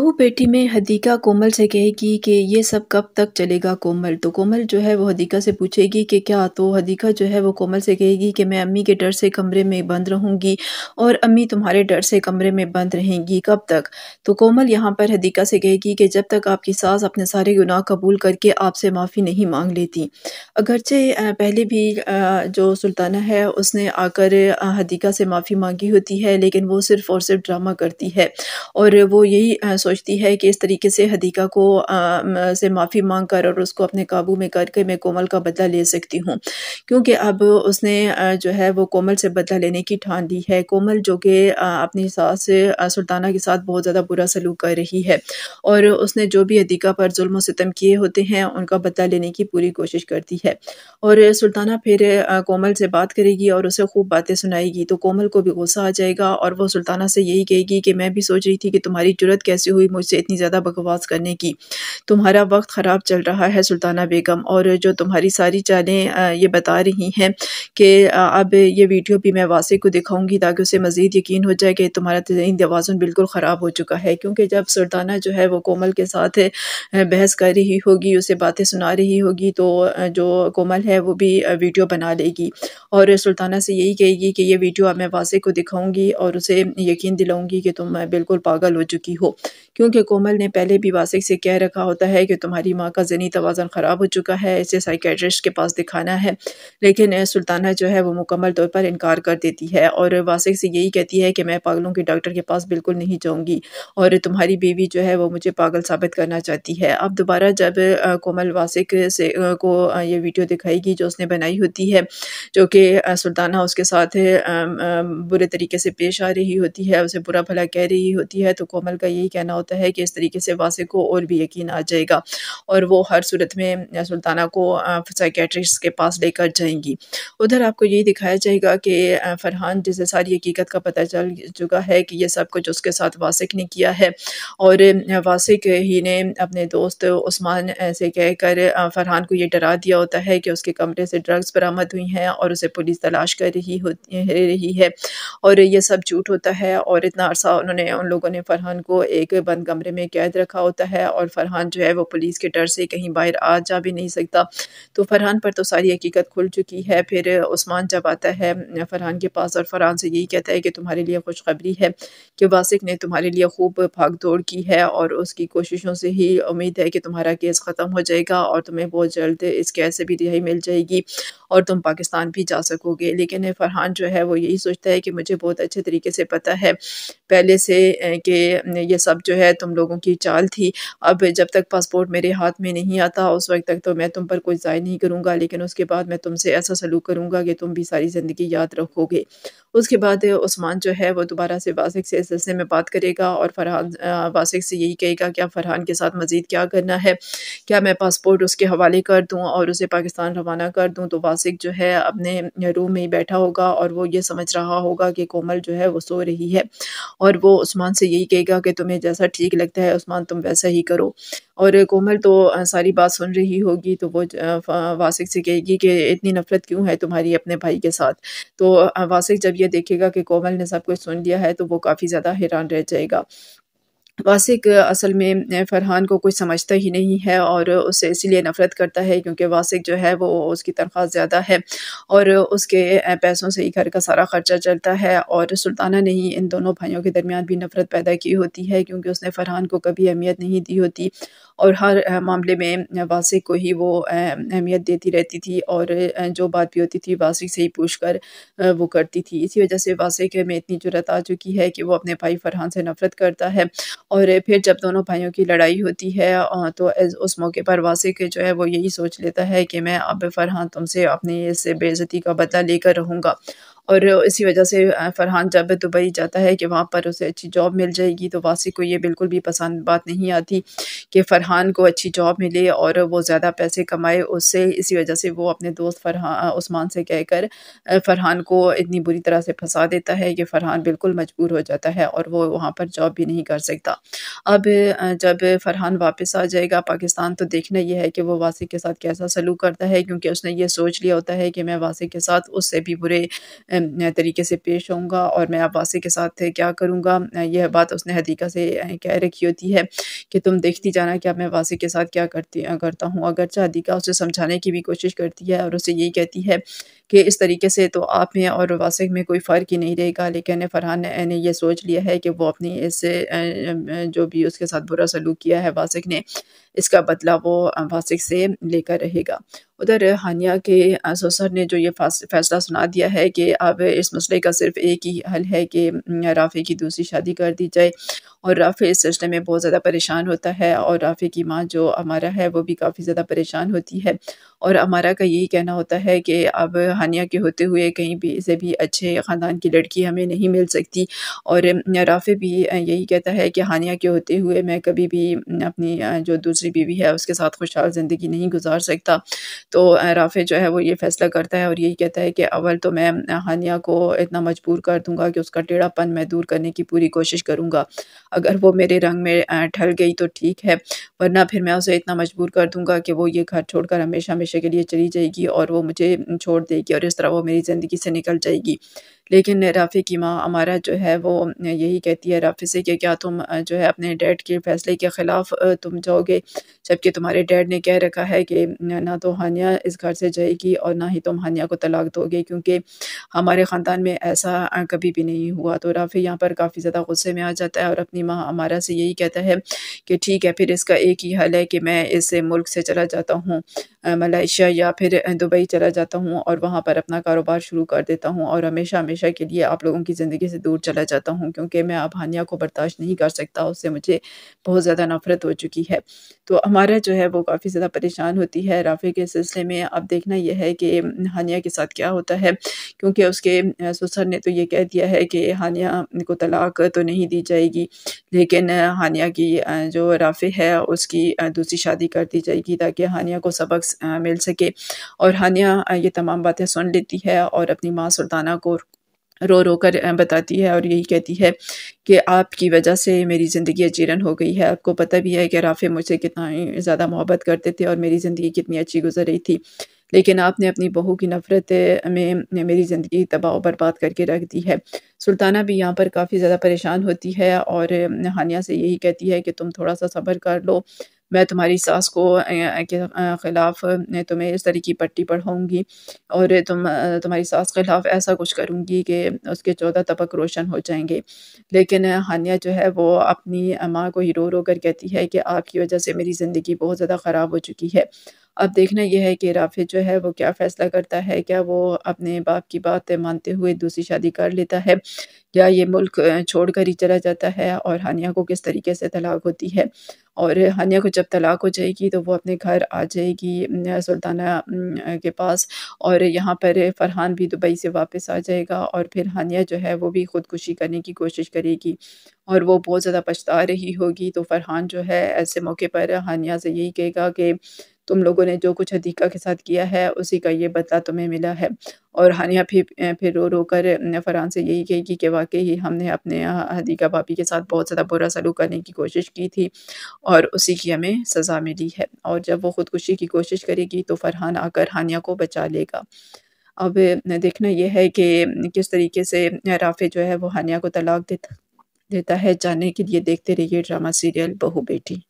बहू तो बेटी में हदीका कोमल से कहेगी कि ये सब कब तक चलेगा कोमल तो कोमल जो है वो हदीका से पूछेगी कि क्या तो हदीका जो है वो कोमल से कहेगी कि मैं अम्मी के डर से कमरे में बंद रहूँगी और अम्मी तुम्हारे डर से कमरे में बंद रहेंगी कब तक तो कोमल यहाँ पर हदीका से कहेगी कि जब तक आपकी सास अपने सारे गुनाह कबूल करके आपसे माफ़ी नहीं मांग लेती अगरचे पहले भी जो सुल्ताना है उसने आकर हदीका से माफ़ी मांगी होती है लेकिन वो सिर्फ़ और सिर्फ ड्रामा करती है और वो यही सोचती है कि इस तरीके से हदीका को आ, से माफ़ी मांग कर और उसको अपने काबू में करके मैं कोमल का बदला ले सकती हूँ क्योंकि अब उसने जो है वो कोमल से बदला लेने की ठान ली है कोमल जो कि अपनी सास सुल्ताना के साथ बहुत ज़्यादा बुरा सलूक कर रही है और उसने जो भी हदीका पर जुल्म सितम किए होते हैं उनका बदला लेने की पूरी कोशिश करती है और सुल्ताना फिर कोमल से बात करेगी और उसे खूब बातें सुनाएगी तो कोमल को भी गुस्सा आ जाएगा और वो सुल्ताना से यही कहेगी कि मैं भी सोच रही थी कि तुम्हारी जरूरत कैसी हुई हुई मुझसे इतनी ज़्यादा बकवास करने की तुम्हारा वक्त ख़राब चल रहा है सुल्ताना बेगम और जो तुम्हारी सारी चालें ये बता रही हैं कि अब ये वीडियो भी मैं वासे को दिखाऊंगी ताकि उसे मज़ीद यकीन हो जाए कि तुम्हारा तरीन दवाजन बिल्कुल ख़राब हो चुका है क्योंकि जब सुल्ताना जो है वो कोमल के साथ बहस कर रही होगी उसे बातें सुना रही होगी तो जो कोमल है वो भी वीडियो बना लेगी और सुल्ताना से यही कहेगी कि ये वीडियो अब मैं वासे को दिखाऊंगी और उसे यकीन दिलाऊंगी कि तुम बिल्कुल पागल हो चुकी हो क्योंकि कोमल ने पहले भी वासिक से कह रखा होता है कि तुम्हारी माँ का जनी तोज़न ख़राब हो चुका है इसे साइकेट्रिस्ट के पास दिखाना है लेकिन सुल्ताना जो है वो मुकम्मल तौर पर इनकार कर देती है और वासिक से यही कहती है कि मैं पागलों के डॉक्टर के पास बिल्कुल नहीं जाऊँगी और तुम्हारी बीवी जो है वो मुझे पागल साबित करना चाहती है अब दोबारा जब कोमल वासिक से को ये वीडियो दिखाएगी जो उसने बनाई होती है जो कि सुल्ताना उसके साथ बुरे तरीके से पेश आ रही होती है उसे बुरा भला कह रही होती है तो कोमल का यही कहना होता है कि इस तरीके से वासे को और भी यकीन आ जाएगा और वो हर सूरत में सुल्ताना को साइकेट्रिस्ट के पास लेकर जाएंगी उधर आपको यही दिखाया जाएगा कि फरहान जिसे सारी हकीकत का पता चल चुका है कि ये सब कुछ उसके साथ वासिक ने किया है और वासिक ही ने अपने दोस्त उस्मान से कहकर फरहान को ये डरा दिया होता है कि उसके कमरे से ड्रग्स बरामद हुई हैं और उसे पुलिस तलाश कर रही होती रही है और ये सब झूठ होता है और इतना अरसा उन्होंने उन लोगों ने फरहान को एक बंद कमरे में कैद रखा होता है और फरहान जो है वो पुलिस के डर से कहीं बाहर आ जा भी नहीं सकता तो फरहान पर तो सारी हकीकत खुल चुकी है फिर उस्मान जब आता है फरहान के पास और फरहान से यही कहता है कि तुम्हारे लिए खुशखबरी है कि वासिक ने तुम्हारे लिए खूब भाग दौड़ की है और उसकी कोशिशों से ही उम्मीद है कि तुम्हारा केस ख़त्म हो जाएगा और तुम्हें बहुत जल्द इस केस से भी रिहाई मिल जाएगी और तुम पाकिस्तान भी जा सकोगे लेकिन फरहान जो है वो यही सोचता है कि मुझे बहुत अच्छे तरीके से पता है पहले से कि ये सब जो है तुम लोगों की चाल थी अब जब तक पासपोर्ट मेरे हाथ में नहीं आता उस वक्त तक तो मैं तुम पर कुछ ज़ाय नहीं करूँगा लेकिन उसके बाद मैं तुमसे ऐसा सलूक करूँगा कि तुम भी सारी ज़िंदगी याद रखोगे उसके बाद उस्मान जो है वो दोबारा से वासिक से इस सिलसिले में बात करेगा और फरहान वासिक से यही कहेगा कि आप फरहान के साथ मज़ीद क्या करना है क्या मैं पासपोर्ट उसके हवाले कर दूँ और उसे पाकिस्तान रवाना कर दूँ तो वासिक जो है अपने रूम में ही बैठा होगा और वो ये समझ रहा होगा कि कोमल जो है वो सो रही है और वो उस्मान से यही कहेगा कि तुम्हें जैसा ठीक लगता है उस्मान तुम वैसा ही करो और कोमल तो सारी बात सुन रही होगी तो वो वासिक से कहेगी कि इतनी नफरत क्यों है तुम्हारी अपने भाई के साथ तो वासिक जब यह देखेगा कि कोमल ने सब कुछ सुन लिया है तो वो काफ़ी ज़्यादा हैरान रह जाएगा वासिक असल में फरहान को कुछ समझता ही नहीं है और उससे इसीलिए नफ़रत करता है क्योंकि वासिक जो है वो उसकी तनख्वाह ज़्यादा है और उसके पैसों से ही घर का सारा ख़र्चा चलता है और सुल्ताना ने ही इन दोनों भाइयों के दरमियान भी नफ़रत पैदा की होती है क्योंकि उसने फरहान को कभी अहमियत नहीं दी होती और हर मामले में वासिक को ही वो अहमियत देती रहती थी और जो बात भी होती थी वासिक से ही पूछ कर वो करती थी इसी वजह से वासिक में इतनी जरूरत आ चुकी है कि वो अपने भाई फरहान से नफ़रत करता है और फिर जब दोनों भाइयों की लड़ाई होती है तो उस मौके पर वासिक जो है वो यही सोच लेता है कि मैं अब फरहान तुमसे अपनी इस बेज़ती का बदला लेकर रहूँगा और इसी वजह से फ़रहान जब दुबई जाता है कि वहाँ पर उसे अच्छी जॉब मिल जाएगी तो वासी को ये बिल्कुल भी पसंद बात नहीं आती कि फ़रहान को अच्छी जॉब मिले और वो ज़्यादा पैसे कमाए उससे इसी वजह से वो अपने दोस्त फ़रहान उस्मान से कहकर फ़रहान को इतनी बुरी तरह से फंसा देता है कि फ़रहान बिल्कुल मजबूर हो जाता है और वो वहाँ पर जॉब भी नहीं कर सकता अब जब फ़रहान वापस आ जाएगा पाकिस्तान तो देखना यह है कि वो वासी के साथ कैसा सलूक करता है क्योंकि उसने ये सोच लिया होता है कि मैं वासी के साथ उससे भी बुरे तरीके से पेश आऊँगा और मैं वासी के साथ क्या करूँगा यह बात उसने हदीका से कह रखी होती है कि तुम देखती जाना कि अब मैं वासी के साथ क्या करती करता हूँ अगरचा हदीका उसे समझाने की भी कोशिश करती है और उसे यही कहती है कि इस तरीके से तो आप में और वासिक में कोई फ़र्क ही नहीं रहेगा लेकिन फरहान ने, ने यह सोच लिया है कि वो अपनी इससे जो भी उसके साथ बुरा सलूक किया है वासिक ने इसका बदला वो वासिक से लेकर रहेगा उधर हानिया के सोसर ने जो ये फैसला सुना दिया है कि अब इस मसले का सिर्फ एक ही हल है कि राफ़ी की दूसरी शादी कर दी जाए और राफ़ी इस सिलसिले में बहुत ज़्यादा परेशान होता है और राफ़ी की माँ जो अमारा है वो भी काफ़ी ज़्यादा परेशान होती है और अमारा का यही कहना होता है कि अब हानिया के होते हुए कहीं भी इसे भी अच्छे ख़ानदान की लड़की हमें नहीं मिल सकती और राफ़ी भी यही कहता है कि हानिया के होते हुए मैं कभी भी अपनी जो दूसरी बीवी है उसके साथ खुशहाल ज़िंदगी नहीं गुजार सकता तो राफ़े जो है वो ये फैसला करता है और यही कहता है कि अवल तो मैं हानिया को इतना मजबूर कर दूंगा कि उसका टेढ़ापन मैं दूर करने की पूरी कोशिश करूंगा अगर वो मेरे रंग में ठल गई तो ठीक है वरना फिर मैं उसे इतना मजबूर कर दूंगा कि वो ये घर छोड़कर हमेशा हमेशा के लिए चली जाएगी और वो मुझे छोड़ देगी और इस तरह वो मेरी ज़िंदगी से निकल जाएगी लेकिन राफे की माँ हमारा जो है वो यही कहती है राफ़े से कि क्या तुम जो है अपने डैड के फैसले के ख़िलाफ़ तुम जाओगे जबकि तुम्हारे डैड ने कह रखा है कि ना तो हानिया इस घर से जाएगी और ना ही तुम हानिया को तलाक दोगे क्योंकि हमारे ख़ानदान में ऐसा कभी भी नहीं हुआ तो राफ़े यहाँ पर काफ़ी ज़्यादा गुस्से में आ जाता है और अपनी माँ हमारा से यही कहता है कि ठीक है फिर इसका एक ही हल है कि मैं इस मुल्क से चला जाता हूँ मलेशिया या फिर दुबई चला जाता हूँ और वहाँ पर अपना कारोबार शुरू कर देता हूँ और हमेशा हमेशा हमेशा के लिए आप लोगों की ज़िंदगी से दूर चला जाता हूँ क्योंकि मैं अब हानिया को बर्दाश्त नहीं कर सकता उससे मुझे बहुत ज़्यादा नफरत हो चुकी है तो हमारा जो है वो काफ़ी ज़्यादा परेशान होती है राफे के सिलसिले में अब देखना यह है कि हानिया के साथ क्या होता है क्योंकि उसके ससुर ने तो ये कह दिया है कि हानिया को तलाक तो नहीं दी जाएगी लेकिन हानिया की जो राफे है उसकी दूसरी शादी कर दी जाएगी ताकि हानिया को सबक मिल सके और हानिया ये तमाम बातें सुन लेती है और अपनी माँ सुल्ताना को रो रो कर बताती है और यही कहती है कि आपकी वजह से मेरी ज़िंदगी अजीरन हो गई है आपको पता भी है कि राफ़े मुझसे कितना ज़्यादा मोहब्बत करते थे और मेरी ज़िंदगी कितनी अच्छी गुजर रही थी लेकिन आपने अपनी बहू की नफ़रत में मेरी ज़िंदगी तबाह बर्बाद करके रख दी है सुल्ताना भी यहाँ पर काफ़ी ज़्यादा परेशान होती है और हानिया से यही कहती है कि तुम थोड़ा सा सब्र कर लो मैं तुम्हारी सास को के ख़िलाफ़ तुम्हें इस तरह की पट्टी पढ़ाऊँगी और तुम तुम्हारी सास के ख़िलाफ़ ऐसा कुछ करूँगी कि उसके चौदह तबक रोशन हो जाएंगे लेकिन हानिया जो है वो अपनी माँ को ही रो रो कर कहती है कि आपकी वजह से मेरी ज़िंदगी बहुत ज़्यादा ख़राब हो चुकी है अब देखना यह है कि राफे जो है वो क्या फैसला करता है क्या वो अपने बाप की बात मानते हुए दूसरी शादी कर लेता है या ये मुल्क छोड़ कर ही चला जाता है और हानिया को किस तरीके से तलाक होती है और हानिया को जब तलाक हो जाएगी तो वो अपने घर आ जाएगी सुल्ताना के पास और यहाँ पर फरहान भी दुबई से वापस आ जाएगा और फिर हानिया जो है वो भी ख़ुदकुशी करने की कोशिश करेगी और वो बहुत ज़्यादा पछता रही होगी तो फरहान जो है ऐसे मौके पर हानिया से यही कहेगा कि तुम लोगों ने जो कुछ हदीका के साथ किया है उसी का ये बदला तुम्हें मिला है और हानिया फिर फिर रो रो कर फरहान से यही कहेगी कि वाकई ही हमने अपने हदीका भाभी के साथ बहुत ज़्यादा बुरा सलूक करने की कोशिश की थी और उसी की हमें सज़ा मिली है और जब वो ख़ुदकुशी की कोशिश करेगी तो फरहान आकर हानिया को बचा लेगा अब देखना यह है कि किस तरीके से राफे जो है वो हानिया को तलाक देता देता है जाने के लिए देखते रहिए ड्रामा सीरियल बहू बेटी